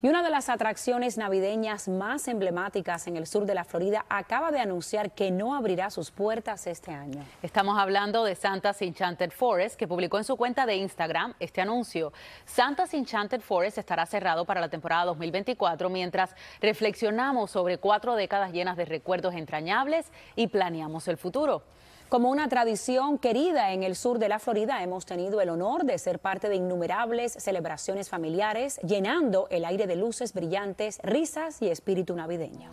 Y una de las atracciones navideñas más emblemáticas en el sur de la Florida acaba de anunciar que no abrirá sus puertas este año. Estamos hablando de Santa's Enchanted Forest, que publicó en su cuenta de Instagram este anuncio. Santa's Enchanted Forest estará cerrado para la temporada 2024 mientras reflexionamos sobre cuatro décadas llenas de recuerdos entrañables y planeamos el futuro. Como una tradición querida en el sur de la Florida, hemos tenido el honor de ser parte de innumerables celebraciones familiares, llenando el aire de luces brillantes, risas y espíritu navideño.